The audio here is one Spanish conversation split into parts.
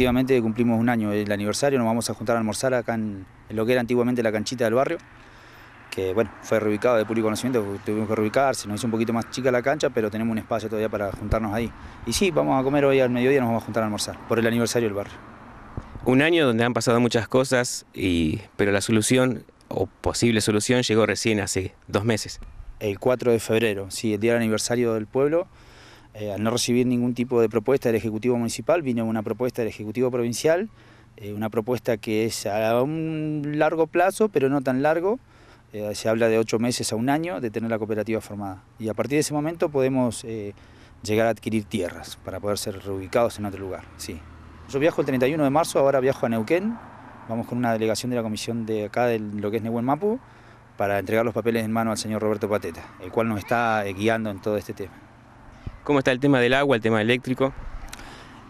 efectivamente cumplimos un año el aniversario, nos vamos a juntar a almorzar acá en, lo que era antiguamente la canchita del barrio, que bueno, fue reubicado de público conocimiento, tuvimos que reubicarse, nos hizo un poquito más chica la cancha, pero tenemos un espacio todavía para juntarnos ahí. Y sí, vamos a comer hoy al mediodía, nos vamos a juntar a almorzar, por el aniversario del barrio. Un año donde han pasado muchas cosas, y, pero la solución o posible solución llegó recién hace dos meses. El 4 de febrero, sí, el día del aniversario del pueblo, eh, al no recibir ningún tipo de propuesta del Ejecutivo Municipal, vino una propuesta del Ejecutivo Provincial, eh, una propuesta que es a un largo plazo, pero no tan largo, eh, se habla de ocho meses a un año de tener la cooperativa formada. Y a partir de ese momento podemos llegar a adquirir tierras para poder ser reubicados en otro lugar. Sí. Yo viajo el 31 de marzo, ahora viajo a Neuquén, vamos con una delegación de la comisión de acá, de lo que es Neuquén Mapu, para entregar los papeles en mano al señor Roberto Pateta, el cual nos está guiando en todo este tema. ¿Cómo está el tema del agua, el tema eléctrico?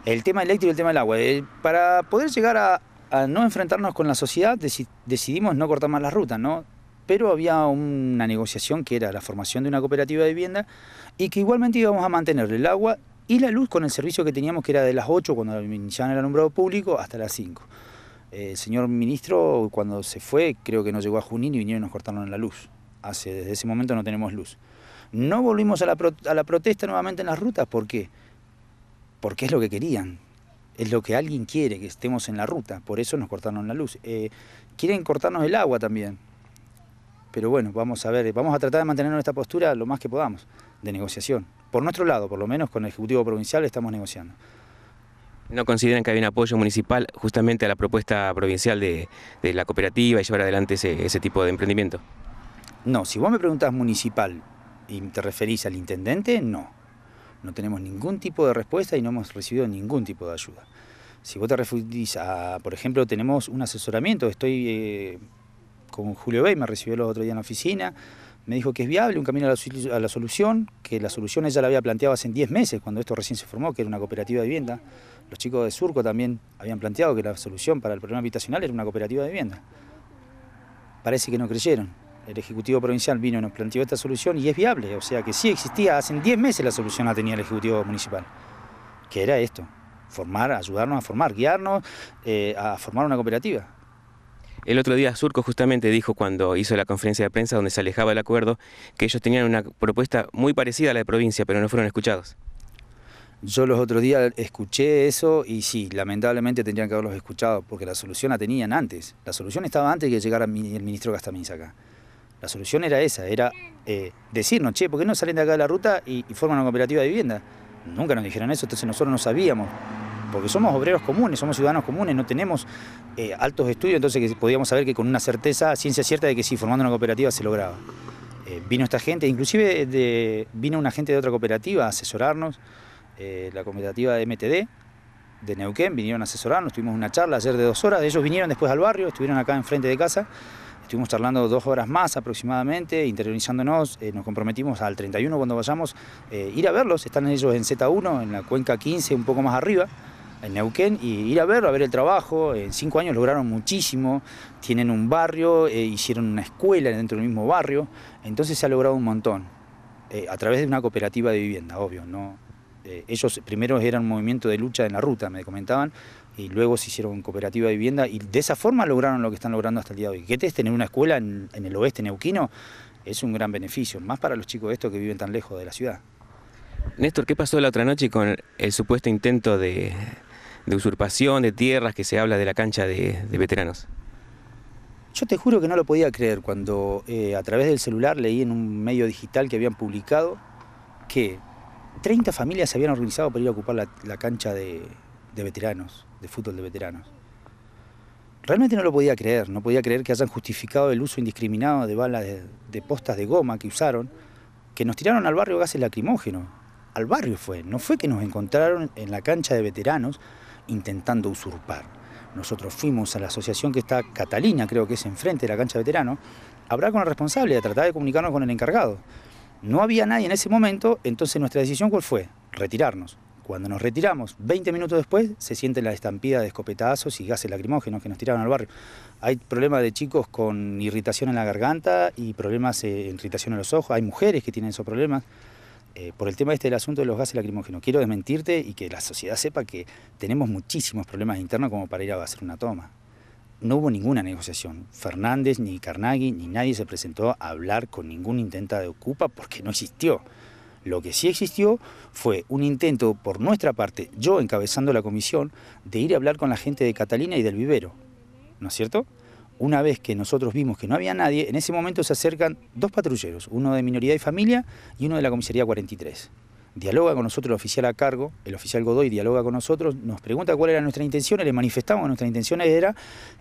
El tema eléctrico y el tema del agua. Eh, para poder llegar a, no enfrentarnos con la sociedad, decidimos no cortar más las rutas, ¿no? Pero había una negociación que era la formación de una cooperativa de vivienda y que igualmente íbamos a mantener el agua y la luz con el servicio que teníamos, que era de las 8 cuando iniciaban el alumbrado público hasta las 5. El eh, señor ministro, cuando se fue, creo que no llegó a Junín y vinieron y nos cortaron la luz. Hace, desde ese momento no tenemos luz. No volvimos a la, protesta nuevamente en las rutas, ¿por qué? Porque es lo que querían, es lo que alguien quiere, que estemos en la ruta, por eso nos cortaron la luz. Eh, quieren cortarnos el agua también, pero bueno, vamos a ver, vamos a tratar de mantener nuestra postura lo más que podamos de negociación. Por nuestro lado, por lo menos con el Ejecutivo Provincial estamos negociando. ¿No consideran que hay un apoyo municipal justamente a la propuesta provincial de, la cooperativa y llevar adelante ese, ese tipo de emprendimiento? No, si vos me preguntas municipal, ¿Y te referís al intendente? No. No tenemos ningún tipo de respuesta y no hemos recibido ningún tipo de ayuda. Si vos te referís a, por ejemplo, tenemos un asesoramiento, estoy eh, con Julio Bey, me recibió el otro día en la oficina, me dijo que es viable, un camino a la, a la solución, que la solución ella la había planteado hace 10 meses, cuando esto recién se formó, que era una cooperativa de vivienda. Los chicos de Surco también habían planteado que la solución para el problema habitacional era una cooperativa de vivienda. Parece que no creyeron el Ejecutivo Provincial vino, y nos planteó esta solución y es viable, o sea que sí existía, hace 10 meses la solución la tenía el Ejecutivo Municipal, que era esto, formar, ayudarnos a formar, guiarnos eh, a formar una cooperativa. El otro día Surco justamente dijo cuando hizo la conferencia de prensa donde se alejaba el acuerdo que ellos tenían una propuesta muy parecida a la de provincia, pero no fueron escuchados. Yo los otros días escuché eso y sí, lamentablemente tendrían que haberlos escuchado porque la solución la tenían antes. La solución estaba antes de que llegara el ministro Gastaminza acá. La solución era esa, era eh, decirnos, che, ¿por qué no salen de acá de la ruta y, forman una cooperativa de vivienda? Nunca nos dijeron eso, entonces nosotros no sabíamos porque somos obreros comunes, somos ciudadanos comunes, no tenemos eh, altos estudios, entonces que podíamos saber que con una certeza, ciencia cierta, de que sí, formando una cooperativa se lograba. Eh, vino esta gente, inclusive vino una gente de otra cooperativa a asesorarnos, la cooperativa de MTD, de Neuquén, vinieron a asesorarnos, tuvimos una charla ayer de dos horas, ellos vinieron después al barrio, estuvieron acá enfrente de casa, Estuvimos charlando dos horas más aproximadamente, interiorizándonos, eh, nos comprometimos al 31 cuando vayamos, eh, ir a verlos, están ellos en Z1, en la cuenca 15, un poco más arriba, en Neuquén, y ir a verlo, a ver el trabajo, en cinco años lograron muchísimo, tienen un barrio, eh, hicieron una escuela dentro del mismo barrio, entonces se ha logrado un montón, a través de una cooperativa de vivienda, obvio, ¿no? Eh, ellos primero eran un movimiento de lucha en la ruta, me comentaban, y luego se hicieron cooperativa de vivienda y de esa forma lograron lo que están logrando hasta el día de hoy. ...que es tener una escuela en, el oeste neuquino? Es un gran beneficio, más para los chicos de estos que viven tan lejos de la ciudad. Néstor, ¿qué pasó la otra noche con el supuesto intento de, usurpación de tierras que se habla de la cancha de, veteranos? Yo te juro que no lo podía creer cuando eh, a través del celular leí en un medio digital que habían publicado que 30 familias se habían organizado para ir a ocupar la, cancha de, veteranos, de fútbol de veteranos. Realmente no lo podía creer, no podía creer que hayan justificado el uso indiscriminado de balas de, postas de goma que usaron, que nos tiraron al barrio gases lacrimógenos. Al barrio fue, no fue que nos encontraron en la cancha de veteranos intentando usurpar. Nosotros fuimos a la asociación que está Catalina, creo que es enfrente de la cancha de veteranos, a hablar con el responsable a tratar de comunicarnos con el encargado. No había nadie en ese momento, entonces nuestra decisión cuál fue? Retirarnos. Cuando nos retiramos, 20 minutos después, se siente la estampida de escopetazos y gases lacrimógenos que nos tiraron al barrio. Hay problemas de chicos con irritación en la garganta y problemas de eh, irritación en los ojos. Hay mujeres que tienen esos problemas. Eh, por el tema este del asunto de los gases lacrimógenos, quiero desmentirte y que la sociedad sepa que tenemos muchísimos problemas internos como para ir a hacer una toma no hubo ninguna negociación. Fernández, ni Carnaghi, ni nadie se presentó a hablar con ningún intento de Ocupa porque no existió. Lo que sí existió fue un intento por nuestra parte, yo encabezando la comisión, de ir a hablar con la gente de Catalina y del vivero. ¿No es cierto? Una vez que nosotros vimos que no había nadie, en ese momento se acercan dos patrulleros, uno de minoría y Familia y uno de la Comisaría 43 dialoga con nosotros el oficial a cargo, el oficial Godoy dialoga con nosotros, nos pregunta cuál era nuestra intención, y le manifestamos que nuestra intención era,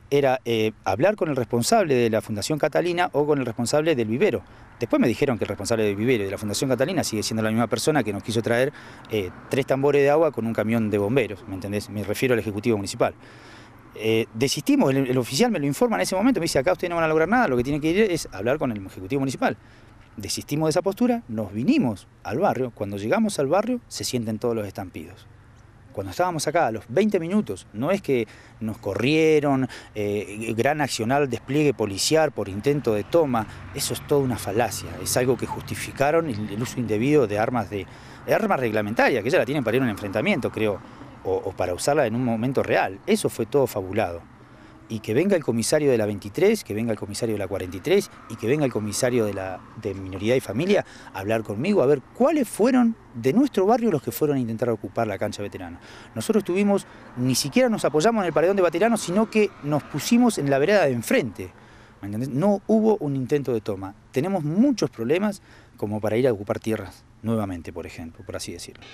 era eh, hablar con el responsable de la Fundación Catalina o con el responsable del vivero. Después me dijeron que el responsable del vivero y de la Fundación Catalina sigue siendo la misma persona que nos quiso traer eh, tres tambores de agua con un camión de bomberos, ¿me entendés? Me refiero al Ejecutivo Municipal. Eh, desistimos, el, oficial me lo informa en ese momento, me dice, acá ustedes no van a lograr nada, lo que tiene que ir es hablar con el Ejecutivo Municipal desistimos de esa postura, nos vinimos al barrio. Cuando llegamos al barrio se sienten todos los estampidos. Cuando estábamos acá a los 20 minutos, no es que nos corrieron, eh, gran accional despliegue policial por intento de toma, eso es toda una falacia, es algo que justificaron el, uso indebido de armas de, armas reglamentarias, que ya la tienen para ir a un enfrentamiento, creo, o para usarla en un momento real. Eso fue todo fabulado y que venga el comisario de la 23, que venga el comisario de la 43 y que venga el comisario de la de minoridad y familia a hablar conmigo a ver cuáles fueron de nuestro barrio los que fueron a intentar ocupar la cancha veterana. Nosotros tuvimos, ni siquiera nos apoyamos en el paredón de veteranos, sino que nos pusimos en la vereda de enfrente. no hubo un intento de toma. Tenemos muchos problemas como para ir a ocupar tierras nuevamente, por ejemplo, por así decirlo.